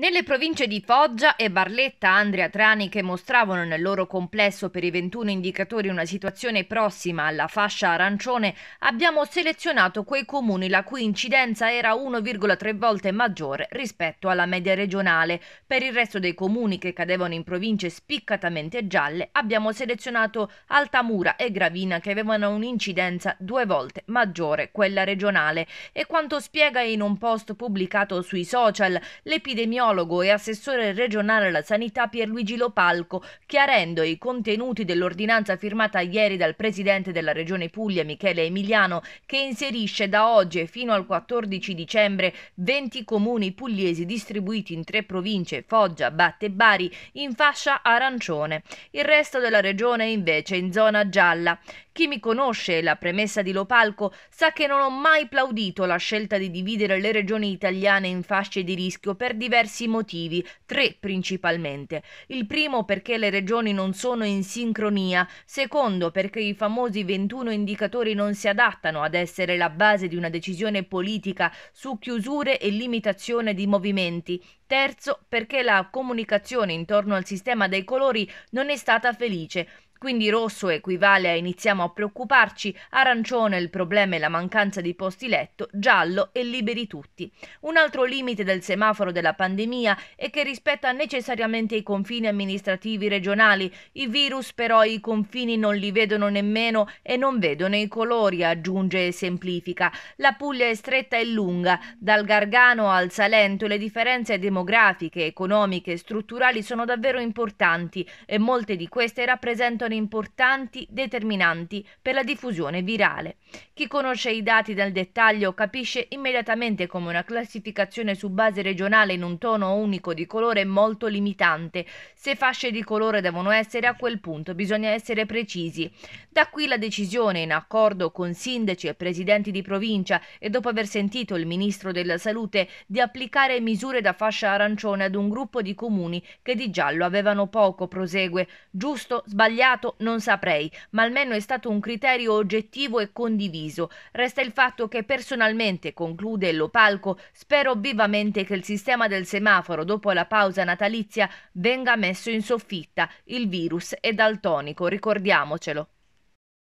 Nelle province di Foggia e Barletta, Andrea Trani, che mostravano nel loro complesso per i 21 indicatori una situazione prossima alla fascia arancione, abbiamo selezionato quei comuni la cui incidenza era 1,3 volte maggiore rispetto alla media regionale. Per il resto dei comuni che cadevano in province spiccatamente gialle, abbiamo selezionato Altamura e Gravina che avevano un'incidenza due volte maggiore quella regionale. E quanto spiega in un post pubblicato sui social, l'epidemiologo epidemiologo e assessore regionale alla sanità Pierluigi Lopalco, chiarendo i contenuti dell'ordinanza firmata ieri dal presidente della regione Puglia Michele Emiliano, che inserisce da oggi fino al 14 dicembre 20 comuni pugliesi distribuiti in tre province, Foggia, Batte e Bari, in fascia arancione. Il resto della regione invece in zona gialla. Chi mi conosce la premessa di Lopalco sa che non ho mai plaudito la scelta di dividere le regioni italiane in fasce di rischio per diversi diversi motivi, tre principalmente. Il primo perché le regioni non sono in sincronia, secondo perché i famosi 21 indicatori non si adattano ad essere la base di una decisione politica su chiusure e limitazione di movimenti, terzo perché la comunicazione intorno al sistema dei colori non è stata felice. Quindi rosso equivale a iniziamo a preoccuparci, arancione il problema è la mancanza di posti letto, giallo e liberi tutti. Un altro limite del semaforo della pandemia è che rispetta necessariamente i confini amministrativi regionali. I virus però i confini non li vedono nemmeno e non vedono i colori, aggiunge e semplifica. La Puglia è stretta e lunga, dal Gargano al Salento le differenze demografiche, economiche e strutturali sono davvero importanti e molte di queste rappresentano risultano importanti determinanti per la diffusione virale. Chi conosce i dati nel dettaglio capisce immediatamente come una classificazione su base regionale in un tono unico di colore è molto limitante. Se fasce di colore devono essere a quel punto bisogna essere precisi. Da qui la decisione in accordo con sindaci e presidenti di provincia e dopo aver sentito il ministro della salute di applicare misure da fascia arancione ad un gruppo di comuni che di giallo avevano poco, prosegue. Giusto, sbagliato? sbagliato non saprei, ma almeno è stato un criterio oggettivo e condiviso. Resta il fatto che personalmente, conclude Lopalco, spero vivamente che il sistema del semaforo dopo la pausa natalizia venga messo in soffitta. Il virus è daltonico, ricordiamocelo.